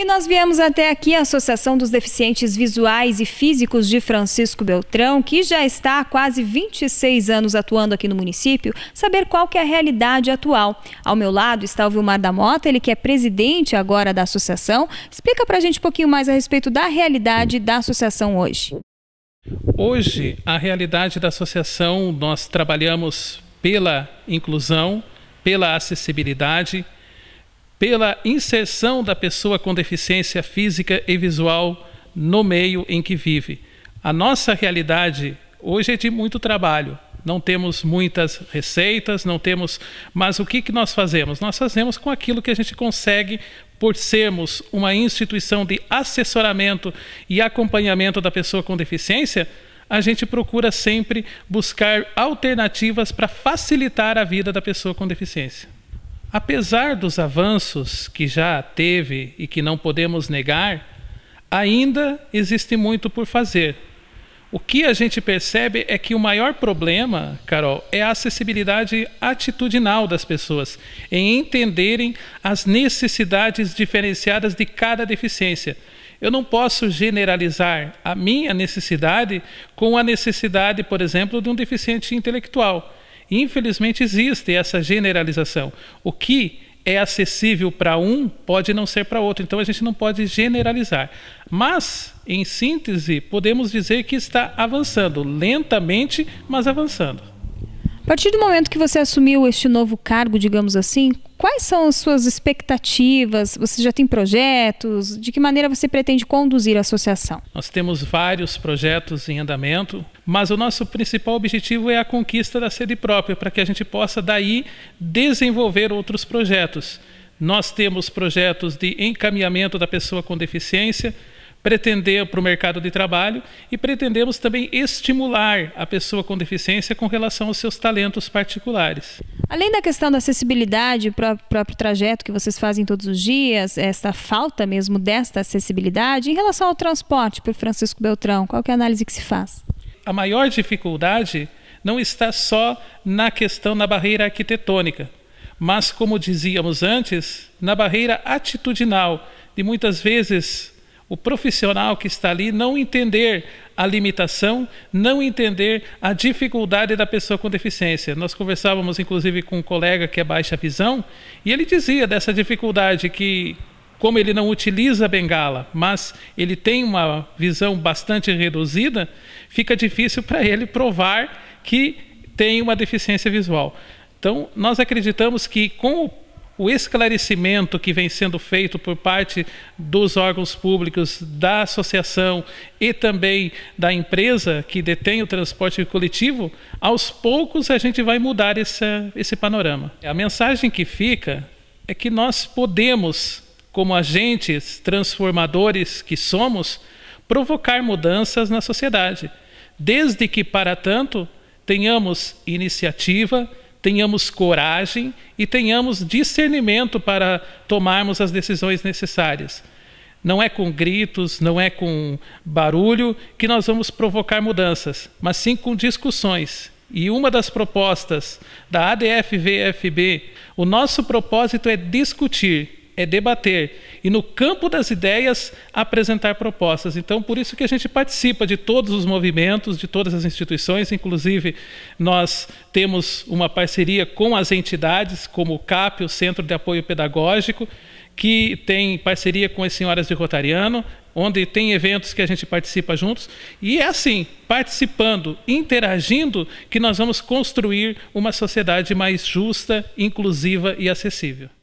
E nós viemos até aqui a Associação dos Deficientes Visuais e Físicos de Francisco Beltrão, que já está há quase 26 anos atuando aqui no município, saber qual que é a realidade atual. Ao meu lado está o Vilmar da Mota, ele que é presidente agora da associação. Explica para a gente um pouquinho mais a respeito da realidade da associação hoje. Hoje, a realidade da associação, nós trabalhamos pela inclusão, pela acessibilidade, pela inserção da pessoa com deficiência física e visual no meio em que vive. A nossa realidade hoje é de muito trabalho. Não temos muitas receitas, não temos. Mas o que, que nós fazemos? Nós fazemos com aquilo que a gente consegue por sermos uma instituição de assessoramento e acompanhamento da pessoa com deficiência, a gente procura sempre buscar alternativas para facilitar a vida da pessoa com deficiência. Apesar dos avanços que já teve e que não podemos negar, ainda existe muito por fazer. O que a gente percebe é que o maior problema, Carol, é a acessibilidade atitudinal das pessoas, em entenderem as necessidades diferenciadas de cada deficiência. Eu não posso generalizar a minha necessidade com a necessidade, por exemplo, de um deficiente intelectual. Infelizmente existe essa generalização. O que é acessível para um pode não ser para outro. Então a gente não pode generalizar. Mas, em síntese, podemos dizer que está avançando lentamente, mas avançando partir do momento que você assumiu este novo cargo, digamos assim, quais são as suas expectativas? Você já tem projetos? De que maneira você pretende conduzir a associação? Nós temos vários projetos em andamento, mas o nosso principal objetivo é a conquista da sede própria, para que a gente possa daí desenvolver outros projetos. Nós temos projetos de encaminhamento da pessoa com deficiência, pretender para o mercado de trabalho e pretendemos também estimular a pessoa com deficiência com relação aos seus talentos particulares. Além da questão da acessibilidade, o próprio, trajeto que vocês fazem todos os dias, essa falta mesmo desta acessibilidade, em relação ao transporte, por Francisco Beltrão, qual é a análise que se faz? A maior dificuldade não está só na questão na barreira arquitetônica, mas como dizíamos antes, na barreira atitudinal, de muitas vezes o profissional que está ali não entender a limitação, não entender a dificuldade da pessoa com deficiência. Nós conversávamos inclusive com um colega que é baixa visão e ele dizia dessa dificuldade que como ele não utiliza a bengala, mas ele tem uma visão bastante reduzida, fica difícil para ele provar que tem uma deficiência visual. Então, nós acreditamos que com o o esclarecimento que vem sendo feito por parte dos órgãos públicos, da associação e também da empresa que detém o transporte coletivo, aos poucos a gente vai mudar esse esse panorama. A mensagem que fica é que nós podemos, como agentes transformadores que somos, provocar mudanças na sociedade, desde que, para tanto, tenhamos iniciativa, tenhamos coragem e tenhamos discernimento para tomarmos as decisões necessárias. Não é com gritos, não é com barulho que nós vamos provocar mudanças, mas sim com discussões. E uma das propostas da ADF-VFB, o nosso propósito é discutir é debater e no campo das ideias apresentar propostas. Então, por isso que a gente participa de todos os movimentos, de todas as instituições, inclusive nós temos uma parceria com as entidades, como o CAP, o Centro de Apoio Pedagógico, que tem parceria com as senhoras de Rotariano, onde tem eventos que a gente participa juntos. E é assim, participando, interagindo, que nós vamos construir uma sociedade mais justa, inclusiva e acessível.